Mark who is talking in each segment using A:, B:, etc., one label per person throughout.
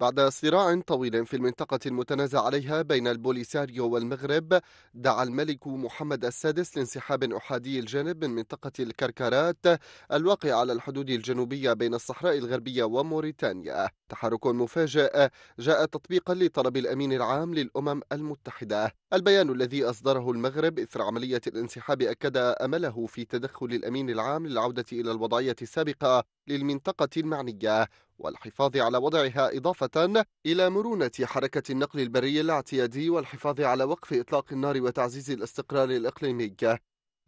A: بعد صراع طويل في المنطقة المتنازع عليها بين البوليساريو والمغرب دعا الملك محمد السادس لانسحاب أحادي الجانب من منطقة الكركرات الواقع على الحدود الجنوبية بين الصحراء الغربية وموريتانيا تحرك مفاجئ جاء تطبيقا لطلب الأمين العام للأمم المتحدة البيان الذي أصدره المغرب إثر عملية الانسحاب أكد أمله في تدخل الأمين العام للعودة إلى الوضعية السابقة للمنطقة المعنية والحفاظ على وضعها إضافة إلى مرونة حركة النقل البري الاعتيادي والحفاظ على وقف إطلاق النار وتعزيز الاستقرار الإقليمي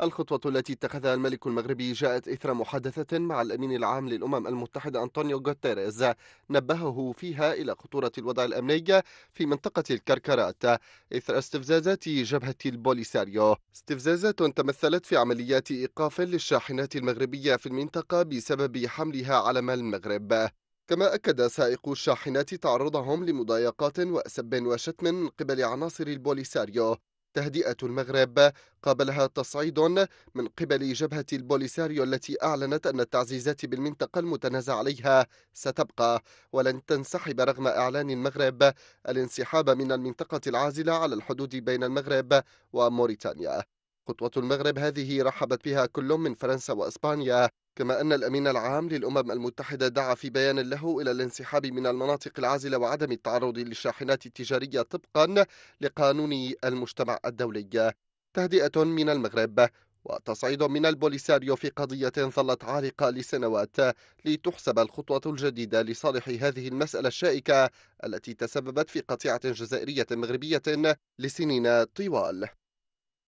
A: الخطوة التي اتخذها الملك المغربي جاءت إثر محادثة مع الأمين العام للأمم المتحدة أنطونيو غوتيريز نبهه فيها إلى خطورة الوضع الأمني في منطقة الكركرات إثر استفزازات جبهة البوليساريو استفزازات تمثلت في عمليات إيقاف للشاحنات المغربية في المنطقة بسبب حملها على مال المغرب كما أكد سائق الشاحنات تعرضهم لمضايقات وسب وشتم من قبل عناصر البوليساريو تهدئة المغرب قابلها تصعيد من قبل جبهة البوليساريو التي أعلنت أن التعزيزات بالمنطقة المتنازع عليها ستبقى ولن تنسحب رغم إعلان المغرب الانسحاب من المنطقة العازلة على الحدود بين المغرب وموريتانيا خطوة المغرب هذه رحبت بها كل من فرنسا وإسبانيا كما أن الأمين العام للأمم المتحدة دعا في بيان له إلى الانسحاب من المناطق العازلة وعدم التعرض للشاحنات التجارية طبقا لقانون المجتمع الدولي تهدئة من المغرب وتصعيد من البوليساريو في قضية ظلت عالقة لسنوات لتحسب الخطوة الجديدة لصالح هذه المسألة الشائكة التي تسببت في قطيعة جزائرية مغربية لسنين طوال